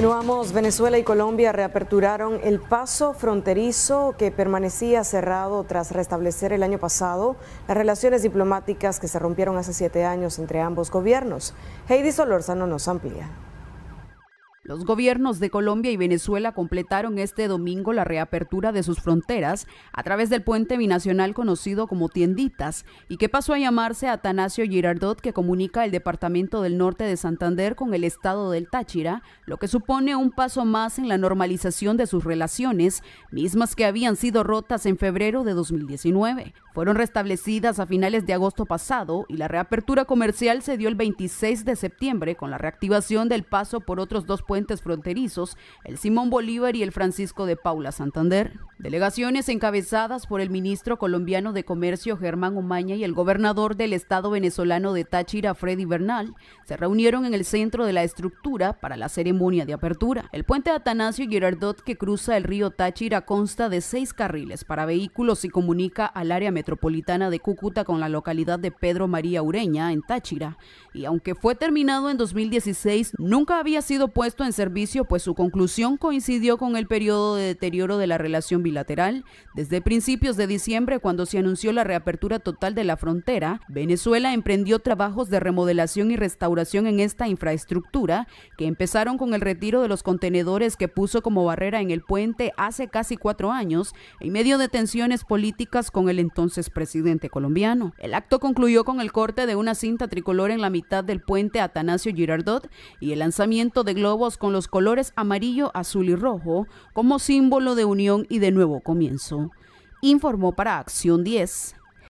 Continuamos, Venezuela y Colombia reaperturaron el paso fronterizo que permanecía cerrado tras restablecer el año pasado las relaciones diplomáticas que se rompieron hace siete años entre ambos gobiernos. Heidi Solorzano nos amplía. Los gobiernos de Colombia y Venezuela completaron este domingo la reapertura de sus fronteras a través del puente binacional conocido como Tienditas y que pasó a llamarse Atanasio Girardot que comunica el departamento del norte de Santander con el estado del Táchira, lo que supone un paso más en la normalización de sus relaciones, mismas que habían sido rotas en febrero de 2019 fueron restablecidas a finales de agosto pasado y la reapertura comercial se dio el 26 de septiembre con la reactivación del paso por otros dos puentes fronterizos, el Simón Bolívar y el Francisco de Paula Santander. Delegaciones encabezadas por el ministro colombiano de Comercio Germán Umaña y el gobernador del estado venezolano de Táchira Freddy Bernal se reunieron en el centro de la estructura para la ceremonia de apertura. El puente Atanasio Girardot que cruza el río Táchira consta de seis carriles para vehículos y comunica al área metropolitana metropolitana de Cúcuta con la localidad de Pedro María Ureña, en Táchira, y aunque fue terminado en 2016, nunca había sido puesto en servicio, pues su conclusión coincidió con el periodo de deterioro de la relación bilateral. Desde principios de diciembre, cuando se anunció la reapertura total de la frontera, Venezuela emprendió trabajos de remodelación y restauración en esta infraestructura, que empezaron con el retiro de los contenedores que puso como barrera en el puente hace casi cuatro años, en medio de tensiones políticas con el entonces presidente colombiano. El acto concluyó con el corte de una cinta tricolor en la mitad del puente Atanasio Girardot y el lanzamiento de globos con los colores amarillo, azul y rojo como símbolo de unión y de nuevo comienzo. Informó para Acción 10